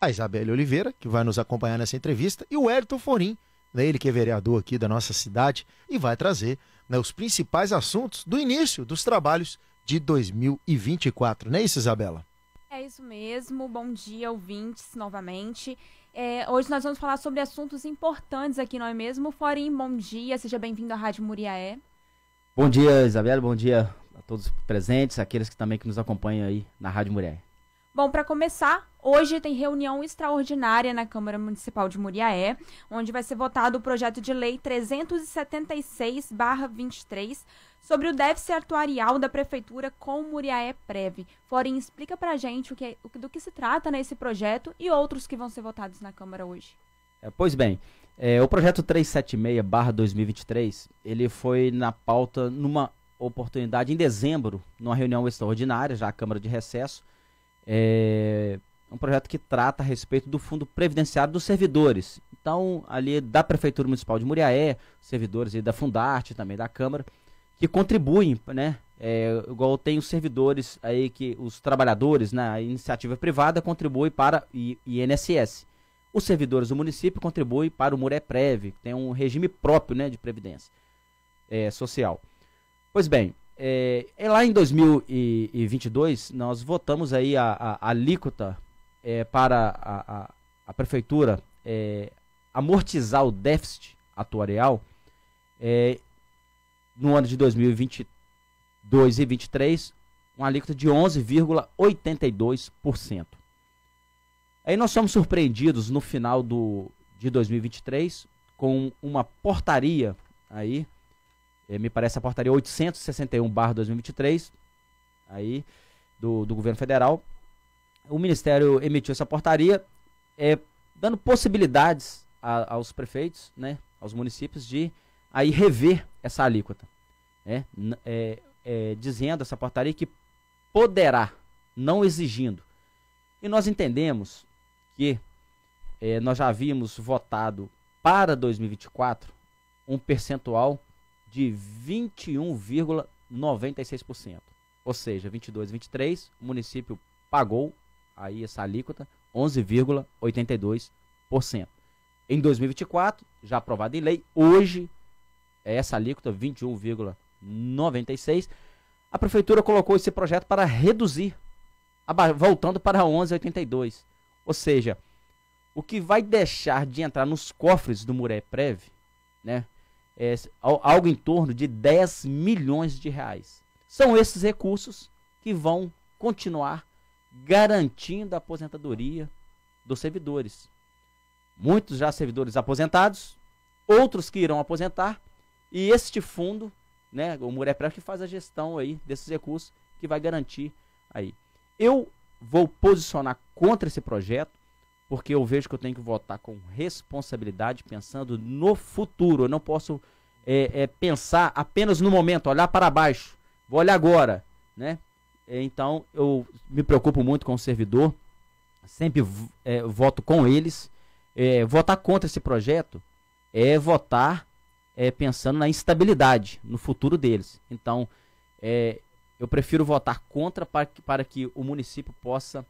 a Isabelle Oliveira, que vai nos acompanhar nessa entrevista, e o Elton Forim, né, ele que é vereador aqui da nossa cidade, e vai trazer né, os principais assuntos do início dos trabalhos de 2024. Não é isso, Isabela? É isso mesmo. Bom dia, ouvintes, novamente. É, hoje nós vamos falar sobre assuntos importantes aqui, não é mesmo? Forim, bom dia. Seja bem-vindo à Rádio Muriaé. Bom dia, Isabela. Bom dia a todos presentes, aqueles que também que nos acompanham aí na Rádio Muriaé. Bom, para começar, Hoje tem reunião extraordinária na Câmara Municipal de Muriaé, onde vai ser votado o projeto de lei 376/23 sobre o déficit atuarial da prefeitura com Muriaé Prev. Florin, explica pra gente é, o que, do que se trata nesse né, projeto e outros que vão ser votados na Câmara hoje. É, pois bem, é, o projeto 376/2023, ele foi na pauta numa oportunidade em dezembro, numa reunião extraordinária, já a Câmara de Recesso, é, é um projeto que trata a respeito do fundo previdenciário dos servidores. Então, ali da Prefeitura Municipal de Muriaé, servidores da Fundarte, também da Câmara, que contribuem, né? É, igual tem os servidores aí que os trabalhadores na né, iniciativa privada contribuem para o INSS. Os servidores do município contribuem para o Mureprev, que tem um regime próprio né, de previdência é, social. Pois bem, é, é lá em 2022 nós votamos aí a, a, a alíquota é, para a, a, a prefeitura é, amortizar o déficit atuarial é, no ano de 2022 e 23 uma alíquota de 11,82%. Aí nós somos surpreendidos no final do, de 2023 com uma portaria aí, é, me parece a portaria 861/2023 aí do, do governo federal o Ministério emitiu essa portaria é, dando possibilidades a, aos prefeitos, né, aos municípios, de aí rever essa alíquota. Né, é, é, dizendo essa portaria que poderá, não exigindo. E nós entendemos que é, nós já havíamos votado para 2024 um percentual de 21,96%. Ou seja, 22, 23, o município pagou aí essa alíquota, 11,82%. Em 2024, já aprovada em lei, hoje é essa alíquota 21,96. A prefeitura colocou esse projeto para reduzir, voltando para 11,82. Ou seja, o que vai deixar de entrar nos cofres do Mureprev, né, é algo em torno de 10 milhões de reais. São esses recursos que vão continuar garantindo a aposentadoria dos servidores. Muitos já servidores aposentados, outros que irão aposentar, e este fundo, né, o Murepres que faz a gestão aí desses recursos que vai garantir aí. Eu vou posicionar contra esse projeto, porque eu vejo que eu tenho que votar com responsabilidade, pensando no futuro. Eu não posso é, é, pensar apenas no momento, olhar para baixo. Vou olhar agora, né? Então, eu me preocupo muito com o servidor, sempre é, voto com eles. É, votar contra esse projeto é votar é, pensando na instabilidade, no futuro deles. Então, é, eu prefiro votar contra para que, para que o município possa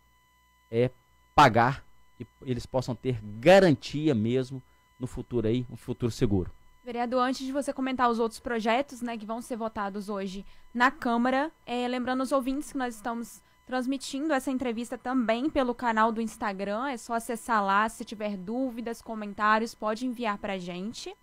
é, pagar e eles possam ter garantia mesmo no futuro aí, um futuro seguro. Vereador, antes de você comentar os outros projetos né, que vão ser votados hoje na Câmara, é, lembrando os ouvintes que nós estamos transmitindo essa entrevista também pelo canal do Instagram. É só acessar lá. Se tiver dúvidas, comentários, pode enviar para a gente.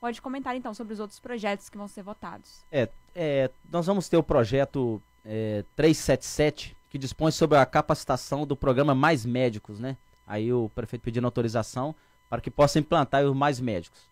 Pode comentar então sobre os outros projetos que vão ser votados. É, é nós vamos ter o projeto é, 377, que dispõe sobre a capacitação do programa Mais Médicos, né? Aí o prefeito pedindo autorização para que possa implantar os mais médicos.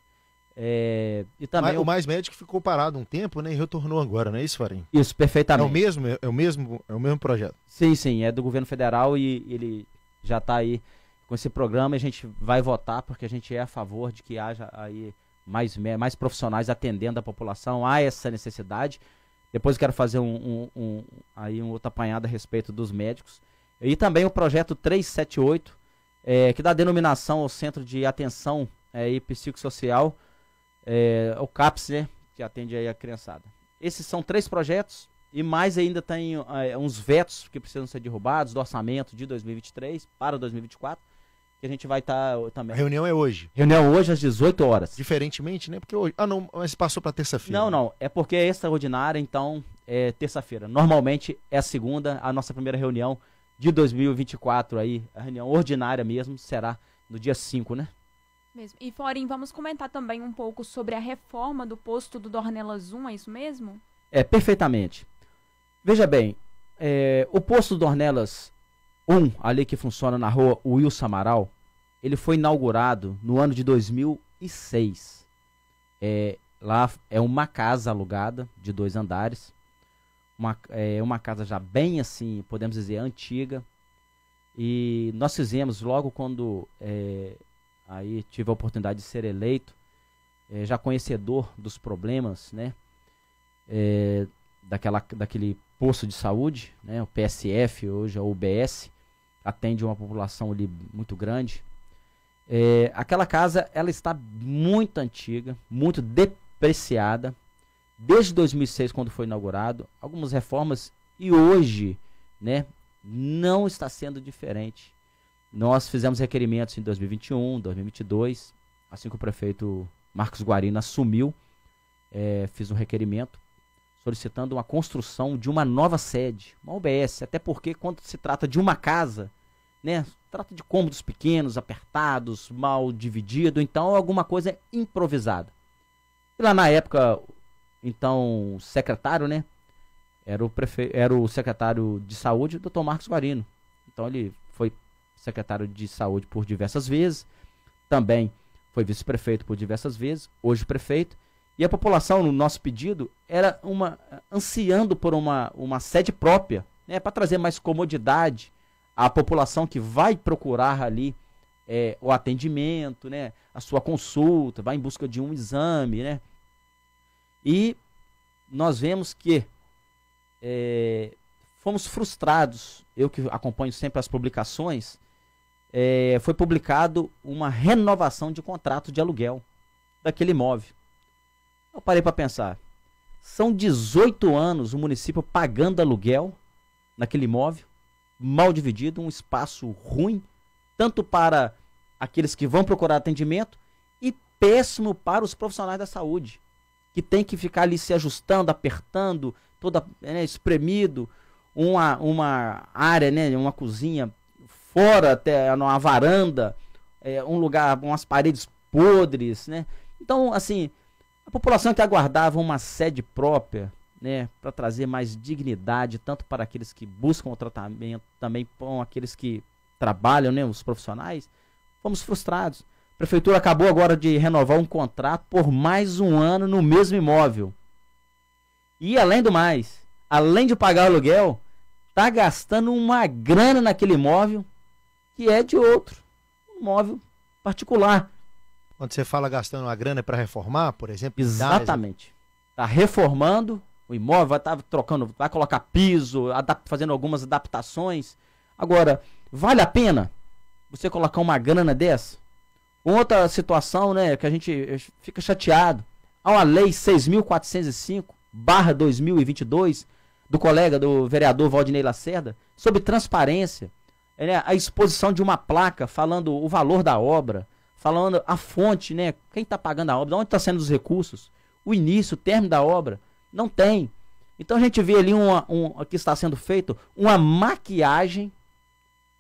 É, e também o, Mais Médico ficou parado um tempo, né? E retornou agora, não é isso, Farim? Isso, perfeitamente. É o mesmo, é o mesmo, é o mesmo projeto. Sim, sim, é do governo federal e ele já está aí com esse programa. A gente vai votar porque a gente é a favor de que haja aí mais, mais profissionais atendendo a população. Há essa necessidade. Depois eu quero fazer um, um, um aí um outro apanhado a respeito dos médicos. E também o projeto 378, é, que dá denominação ao Centro de Atenção é, e Psicossocial é, o CAPS, né, que atende aí a criançada. Esses são três projetos e mais ainda tem é, uns vetos que precisam ser derrubados do orçamento de 2023 para 2024 que a gente vai estar tá, também. A reunião é hoje. Reunião hoje às 18 horas. Diferentemente, né? Porque hoje. Ah, não, mas passou para terça-feira. Não, não. É porque é extraordinária, então é terça-feira. Normalmente é a segunda, a nossa primeira reunião de 2024 aí. A reunião ordinária mesmo será no dia 5, né? Mesmo. E, Florim, vamos comentar também um pouco sobre a reforma do posto do Dornelas 1, é isso mesmo? É, perfeitamente. Veja bem, é, o posto do Dornelas 1, ali que funciona na rua Wilson Amaral, ele foi inaugurado no ano de 2006. É, lá é uma casa alugada de dois andares, uma, é, uma casa já bem assim, podemos dizer, antiga. E nós fizemos logo quando é, Aí tive a oportunidade de ser eleito, é, já conhecedor dos problemas, né? É, daquela, daquele posto de saúde, né? O PSF, hoje é o UBS, atende uma população ali muito grande. É, aquela casa, ela está muito antiga, muito depreciada, desde 2006, quando foi inaugurado, algumas reformas, e hoje, né? Não está sendo diferente nós fizemos requerimentos em 2021, 2022, assim que o prefeito Marcos Guarino assumiu, é, fiz um requerimento solicitando uma construção de uma nova sede, uma UBS, até porque quando se trata de uma casa, né, trata de cômodos pequenos, apertados, mal dividido, então alguma coisa é improvisada. E lá na época, então secretário, né, era o, prefe... era o secretário de saúde, doutor Marcos Guarino. Então ele secretário de Saúde por diversas vezes, também foi vice-prefeito por diversas vezes, hoje prefeito. E a população, no nosso pedido, era uma ansiando por uma, uma sede própria, né, para trazer mais comodidade à população que vai procurar ali é, o atendimento, né, a sua consulta, vai em busca de um exame. Né? E nós vemos que é, fomos frustrados. Eu que acompanho sempre as publicações, é, foi publicado uma renovação de contrato de aluguel daquele imóvel. Eu parei para pensar. São 18 anos o município pagando aluguel naquele imóvel, mal dividido, um espaço ruim, tanto para aqueles que vão procurar atendimento e péssimo para os profissionais da saúde, que tem que ficar ali se ajustando, apertando, todo né, espremido, uma, uma área, né, uma cozinha fora, até numa varanda, é, um lugar, umas paredes podres, né? Então, assim, a população é que aguardava uma sede própria, né, para trazer mais dignidade tanto para aqueles que buscam o tratamento, também para aqueles que trabalham, né, os profissionais, fomos frustrados. A prefeitura acabou agora de renovar um contrato por mais um ano no mesmo imóvel. E além do mais, além de pagar o aluguel, tá gastando uma grana naquele imóvel que é de outro imóvel particular. Quando você fala gastando uma grana para reformar, por exemplo? Exatamente. Está reformando o imóvel, vai tá trocando, vai colocar piso, fazendo algumas adaptações. Agora, vale a pena você colocar uma grana dessa? Outra situação, né, que a gente eh, fica chateado. Há uma lei 6405 barra 2022 do colega do vereador Valdinei Lacerda sobre transparência né, a exposição de uma placa falando o valor da obra, falando a fonte, né? Quem está pagando a obra, onde está sendo os recursos, o início, o término da obra. Não tem. Então a gente vê ali uma, um, que está sendo feito uma maquiagem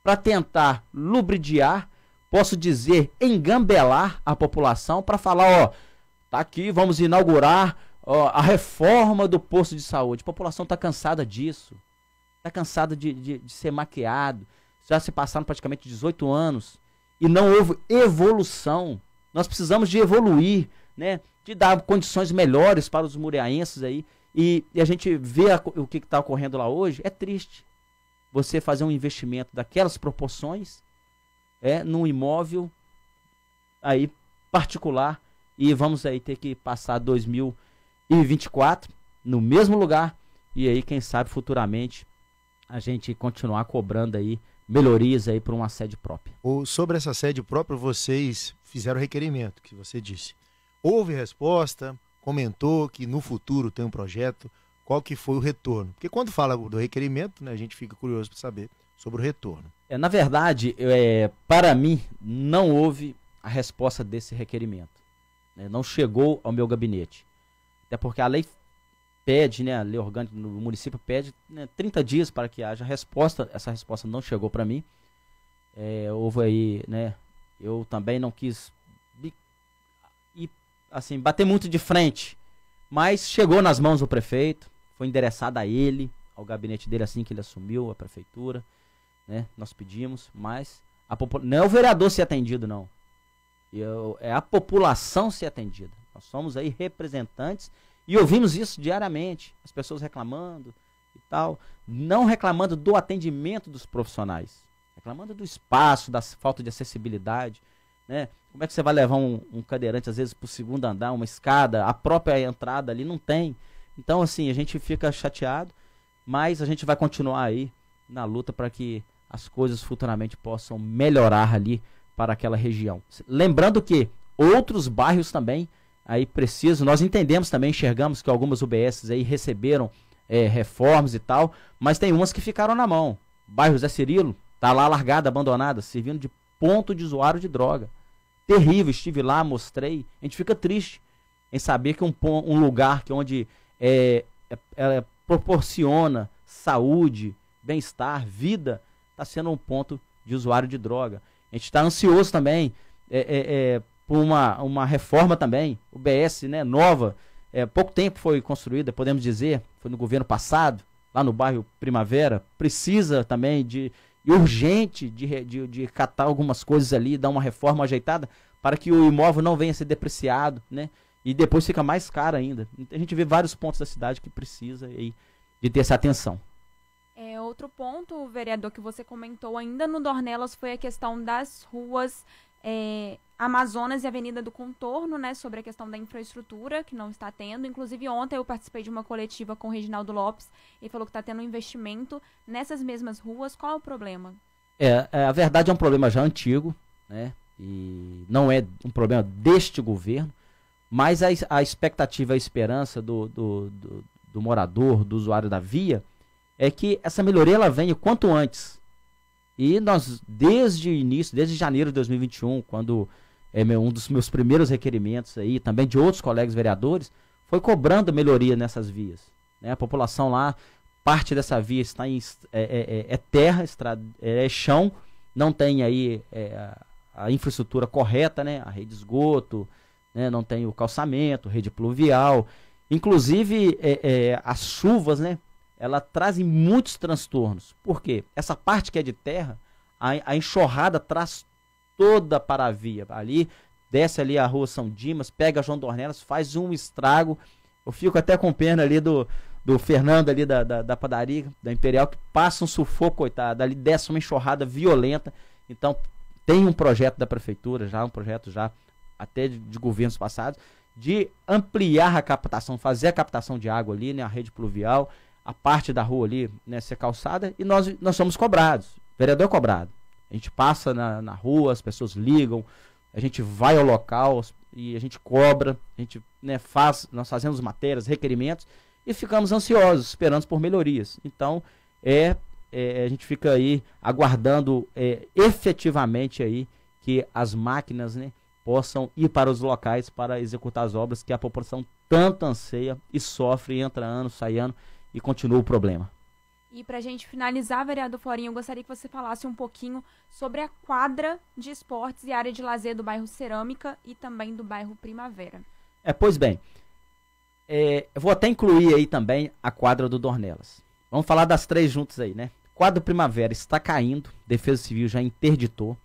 para tentar lubridiar, posso dizer, engambelar a população para falar, ó, tá aqui, vamos inaugurar ó, a reforma do posto de saúde. A população está cansada disso. Está cansada de, de, de ser maquiado, já se passaram praticamente 18 anos e não houve evolução. Nós precisamos de evoluir, né? De dar condições melhores para os mureaenses aí. E, e a gente vê a, o que está ocorrendo lá hoje. É triste você fazer um investimento daquelas proporções é, num imóvel aí particular e vamos aí ter que passar 2024 no mesmo lugar e aí quem sabe futuramente a gente continuar cobrando aí melhorias aí para uma sede própria. Ou sobre essa sede própria, vocês fizeram requerimento, que você disse. Houve resposta, comentou que no futuro tem um projeto, qual que foi o retorno? Porque quando fala do requerimento, né, a gente fica curioso para saber sobre o retorno. É, na verdade, é, para mim, não houve a resposta desse requerimento. Né? Não chegou ao meu gabinete. Até porque a lei pede, né, a lei orgânica do município pede né, 30 dias para que haja resposta. Essa resposta não chegou para mim. É, houve aí, né, eu também não quis e assim bater muito de frente, mas chegou nas mãos do prefeito, foi endereçada a ele, ao gabinete dele assim que ele assumiu a prefeitura, né? Nós pedimos, mas a não é o vereador ser atendido não. Eu, é a população ser atendida. Nós somos aí representantes e ouvimos isso diariamente, as pessoas reclamando e tal, não reclamando do atendimento dos profissionais, reclamando do espaço, da falta de acessibilidade, né? Como é que você vai levar um, um cadeirante, às vezes, para o segundo andar, uma escada, a própria entrada ali não tem. Então, assim, a gente fica chateado, mas a gente vai continuar aí na luta para que as coisas futuramente possam melhorar ali para aquela região. Lembrando que outros bairros também aí preciso. Nós entendemos também, enxergamos que algumas UBSs aí receberam é, reformas e tal, mas tem umas que ficaram na mão. Bairro Zé Cirilo tá lá largada, abandonada, servindo de ponto de usuário de droga. Terrível, estive lá, mostrei. A gente fica triste em saber que um, um lugar que onde é, é, é proporciona saúde, bem-estar, vida, está sendo um ponto de usuário de droga. A gente está ansioso também é, é, é por uma, uma reforma também, o BS né, nova. É, pouco tempo foi construída, podemos dizer, foi no governo passado, lá no bairro Primavera. Precisa também de urgente de, de, de catar algumas coisas ali, dar uma reforma ajeitada para que o imóvel não venha a ser depreciado, né? E depois fica mais caro ainda. A gente vê vários pontos da cidade que precisa aí de ter essa atenção. É, outro ponto, vereador, que você comentou ainda no Dornelas foi a questão das ruas é, Amazonas e Avenida do Contorno, né, sobre a questão da infraestrutura que não está tendo. Inclusive, ontem eu participei de uma coletiva com o Reginaldo Lopes e falou que está tendo um investimento nessas mesmas ruas. Qual é o problema? É, é, a verdade é um problema já antigo, né? E não é um problema deste governo, mas a, a expectativa, a esperança do, do, do, do morador, do usuário da via, é que essa melhoria ela venha quanto antes. E nós, desde o início, desde janeiro de 2021, quando é meu, um dos meus primeiros requerimentos aí, também de outros colegas vereadores, foi cobrando melhoria nessas vias. Né? A população lá, parte dessa via está em, é, é, é, é terra, estrada, é, é chão, não tem aí é, a, a, infraestrutura correta, né? a rede de esgoto, né? não tem o calçamento, rede pluvial. Inclusive, as chuvas, né? ela traz muitos transtornos. Por quê? Essa parte que é de terra, a, a enxurrada traz toda para a via. Ali, desce ali a rua São Dimas, pega João Dornelas, faz um estrago. Eu fico até com pena ali do, do Fernando ali da, da, da padaria, da Imperial, que passa um sufoco, coitado. Ali desce uma enxurrada violenta. Então, tem um projeto da prefeitura, já um projeto já até de, de governos passados, de ampliar a captação, fazer a captação de água ali, né, a rede pluvial, a parte da rua ali, né, ser calçada, e nós, nós somos cobrados. Vereador é cobrado. A gente passa na, na rua, as pessoas ligam, a gente vai ao local e a gente cobra, a gente né, faz, nós fazemos matérias, requerimentos e ficamos ansiosos, esperando por melhorias. Então, é, é a gente fica aí aguardando é, efetivamente aí que as máquinas né, possam ir para os locais para executar as obras que a população tanto anseia e sofre, entra ano, sai ano e continua o problema. E para a gente finalizar, vereador Florinho, eu gostaria que você falasse um pouquinho sobre a quadra de esportes e área de lazer do bairro Cerâmica e também do bairro Primavera. É, pois bem, é, eu vou até incluir aí também a quadra do Dornelas. Vamos falar das três juntas aí, né? Quadro Primavera está caindo, Defesa Civil já interditou.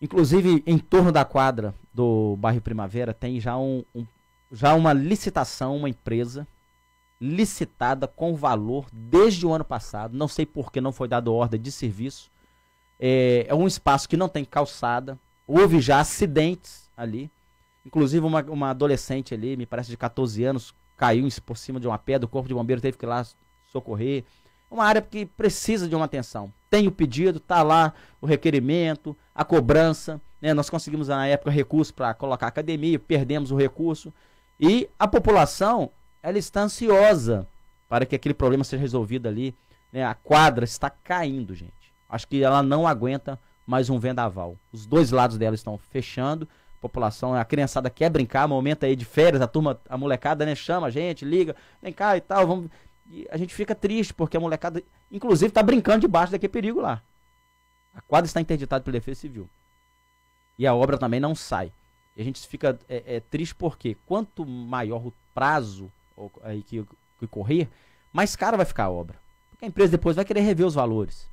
Inclusive, em torno da quadra do bairro Primavera tem já, um, um já uma licitação, uma empresa licitada com valor desde o ano passado. Não sei por que não foi dado ordem de serviço. É, é um espaço que não tem calçada. Houve já acidentes ali. Inclusive, uma, uma adolescente ali, me parece de 14 anos, caiu por cima de uma pedra. O corpo de bombeiro teve que ir lá socorrer. Uma área que precisa de uma atenção. Tem o pedido, está lá o requerimento, a cobrança. Né? Nós conseguimos, na época, recurso para colocar academia, perdemos o recurso. E a população ela está ansiosa para que aquele problema seja resolvido ali. Né? A quadra está caindo, gente. Acho que ela não aguenta mais um vendaval. Os dois lados dela estão fechando. A população, a criançada quer brincar, momento aí de férias, a turma, a molecada, né, chama a gente, liga, vem cá e tal, vamos. E a gente fica triste porque a molecada, inclusive, está brincando debaixo daquele perigo lá. A quadra está interditada pela Defesa Civil. E a obra também não sai. E a gente fica é, é, triste porque quanto maior o prazo ou, aí que, que correr, mais cara vai ficar a obra. Porque a empresa depois vai querer rever os valores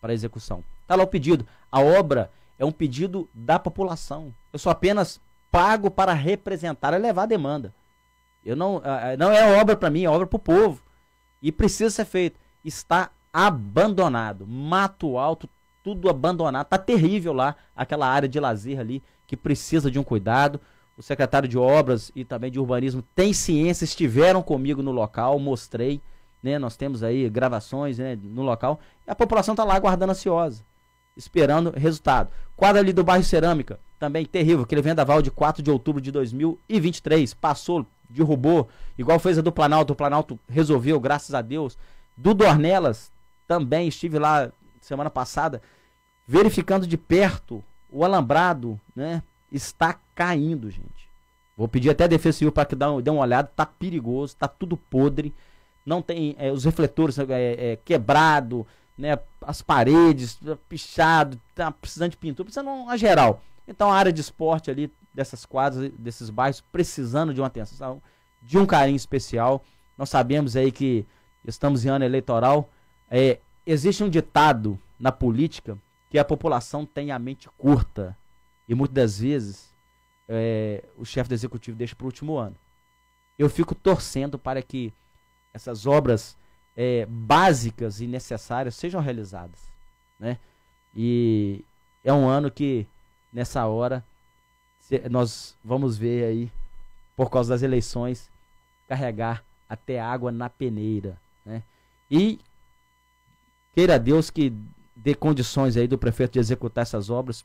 para execução. Está lá o pedido. A obra é um pedido da população. Eu sou apenas pago para representar e levar a demanda. Eu não, não é obra para mim, é obra para o povo. E precisa ser feito. Está abandonado. Mato alto, tudo abandonado. Está terrível lá, aquela área de lazer ali, que precisa de um cuidado o secretário de obras e também de urbanismo tem ciência, estiveram comigo no local, mostrei, né? Nós temos aí gravações né, no local. a população está lá aguardando ansiosa, esperando resultado. Quadra ali do bairro Cerâmica, também terrível, aquele vendaval de 4 de outubro de 2023. Passou, derrubou, igual fez a do Planalto, o Planalto resolveu, graças a Deus. Do Dornelas, também estive lá semana passada, verificando de perto o alambrado, né? Está caindo, gente. Vou pedir até a Defesa Civil para que dê uma olhada. Tá perigoso, tá tudo podre. Não tem é, os refletores é, é, é quebrado, né? As paredes é, pichado, tá precisando de pintura, precisando uma geral. Então a área de esporte ali dessas quadras, desses bairros, precisando de uma atenção, de um carinho especial. Nós sabemos aí que estamos em ano eleitoral. É, existe um ditado na política que a população tem a mente curta. E muitas das vezes é, o chefe do executivo deixa para o último ano. Eu fico torcendo para que essas obras é, básicas e necessárias sejam realizadas. Né? E é um ano que, nessa hora, nós vamos ver aí, por causa das eleições, carregar até água na peneira. Né? E queira Deus que dê condições aí do prefeito de executar essas obras.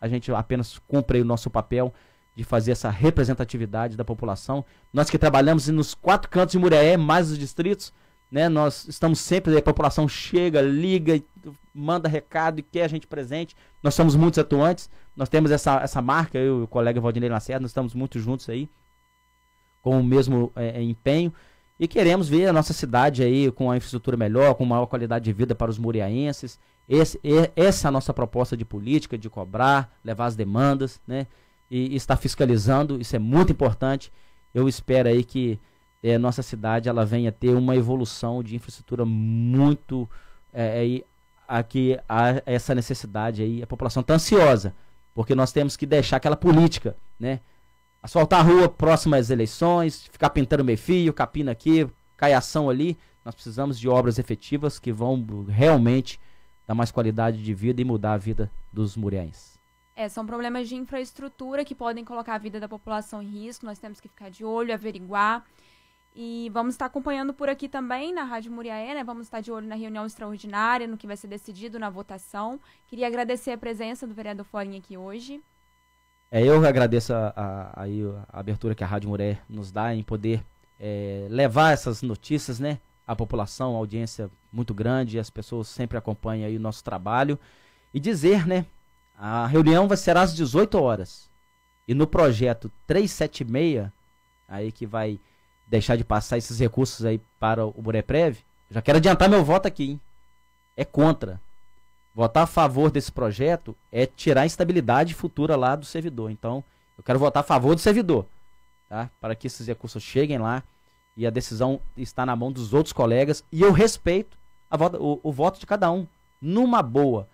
A gente apenas cumpre o nosso papel de fazer essa representatividade da população. Nós que trabalhamos nos quatro cantos de Mureé, mais os distritos, né? Nós estamos sempre, a população chega, liga, manda recado e quer a gente presente. Nós somos muitos atuantes, nós temos essa, essa marca, eu e o colega Valdinei Lacerda, nós estamos muito juntos aí, com o mesmo é, é empenho. E queremos ver a nossa cidade aí com a infraestrutura melhor, com maior qualidade de vida para os muriaenses. Esse, essa é a nossa proposta de política, de cobrar, levar as demandas, né? e, está fiscalizando, isso é muito importante. Eu espero aí que é, nossa cidade ela venha ter uma evolução de infraestrutura muito é, a que há essa necessidade aí. A população está ansiosa, porque nós temos que deixar aquela política, né? Asfaltar a rua próximas às eleições, ficar pintando meio fio, capina aqui, caiação ali. Nós precisamos de obras efetivas que vão realmente dar mais qualidade de vida e mudar a vida dos muriães. É, são problemas de infraestrutura que podem colocar a vida da população em risco. Nós temos que ficar de olho, averiguar. E vamos estar acompanhando por aqui também na Rádio Muriaé, né? Vamos estar de olho na reunião extraordinária, no que vai ser decidido na votação. Queria agradecer a presença do vereador Forinha aqui hoje. É, eu agradeço a, a, a abertura que a Rádio Muriaé nos dá em poder é, levar essas notícias, né? A população, a audiência muito grande, as pessoas sempre acompanham aí o nosso trabalho. E dizer, né? A reunião vai ser às 18 horas. E no projeto 376, aí que vai deixar de passar esses recursos aí para o Bureprev, já quero adiantar meu voto aqui, hein? É contra. Votar a favor desse projeto é tirar a instabilidade futura lá do servidor. Então, eu quero votar a favor do servidor, tá? Para que esses recursos cheguem lá e a decisão está na mão dos outros colegas e eu respeito a voto, o, o voto de cada um, numa boa.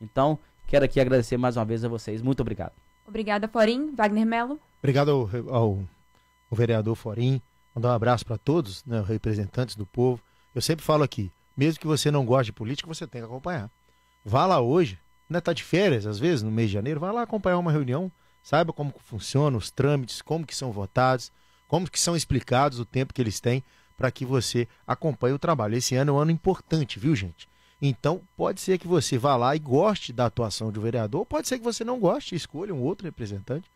Então, Quero aqui agradecer mais uma vez a vocês. Muito obrigado. Obrigada, Forim. Wagner Melo. Obrigado ao, ao, ao vereador Forim. Mandar um abraço para todos, né, representantes do povo. Eu sempre falo aqui, mesmo que você não goste de política, você tem que acompanhar. Vá lá hoje, né, tá de férias às vezes, no mês de janeiro, vá lá acompanhar uma reunião, saiba como funciona os trâmites, como que são votados, como que são explicados o tempo que eles têm para que você acompanhe o trabalho. Esse ano é um ano importante, viu, gente? Então, pode ser que você vá lá e goste da atuação de um vereador, pode ser que você não goste e escolha um outro representante.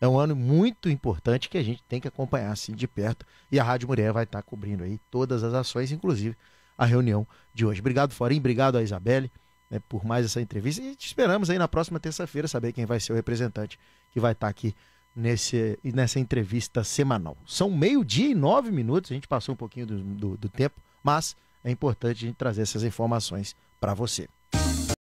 É um ano muito importante que a gente tem que acompanhar assim de perto. E a Rádio Mulher vai estar cobrindo aí todas as ações, inclusive a reunião de hoje. Obrigado, Forim. Obrigado a Isabelle né, por mais essa entrevista. E te esperamos aí na próxima terça-feira saber quem vai ser o representante que vai estar aqui nesse, nessa entrevista semanal. São meio-dia e nove minutos. A gente passou um pouquinho do, do, do tempo, mas é importante a gente trazer essas informações para você.